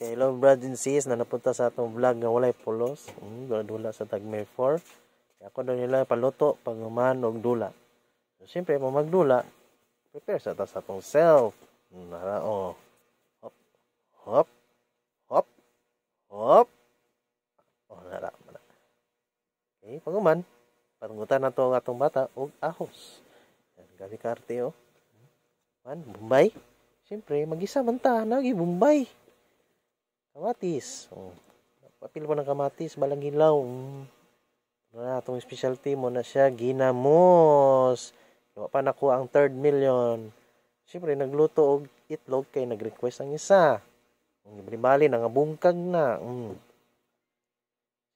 Kay hello brad and sis na napunta sa atong vlog nga walay pulos. Mm, dula-dula sa tag May 4. Ako daw nila paluto, panguman og dula. So, siyempre, mo magdula, prepare sa ta sa atong self. Nara, oh. Hop, hop, hop, hop. Oh, nara, nara. Okay, panguman. Patungutan nato to ang atong bata og ahos. Yan, gabi karte, oh. Man, Bombay. Siyempre, mag-isa man ta, nagi Bombay. Kamatis. Oh. Papil po ng kamatis, balang hilaw. Mm. Ano na, itong specialty mo na siya, ginamos. Iwa pa nakuha ang third million. Siyempre, nagluto og itlog kay nag-request ang isa. Bali-bali, nangabungkag na. Mm.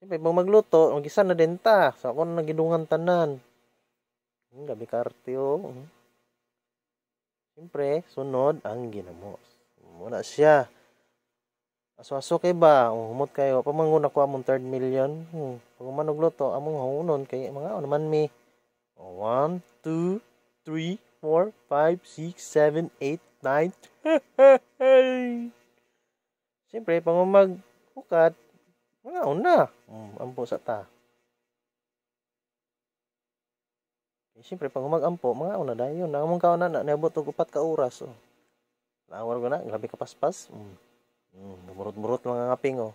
Siyempre, pag magluto, ang isa na din ta. Sa so, ako na nagidungan tanan. Mm, gabi kartyo. Oh. Mm. Siyempre, sunod ang ginamos. Muna siya. Aswaso kay ba? oh, humot kayo. Pamangun ko among third million. Hmm. Pag to, among haunon kay mga ano man me. 1, 2, 3, 4, 5, 6, 7, 8, 9. Siyempre, pangumag hukat, mga una. Hmm, ampo sa ta. Eh, siyempre, pangumag ampo, mga una dayon. Nangamong kauna na, nabot og upat ka oras. Oh. Naawar ko na, grabe ka paspas. Hmm. Hmm, bumurot-murot mga ngaping, oh.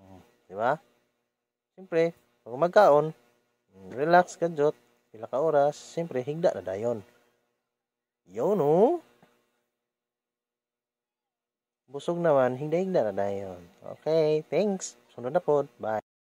Hmm, di ba? Siyempre, pag magkaon, mm, relax ka jot, pila ka oras, siyempre, higda na dayon. Yun, oh. Busog naman, higda-higda na dayon. Okay, thanks. Sunod na po. Bye.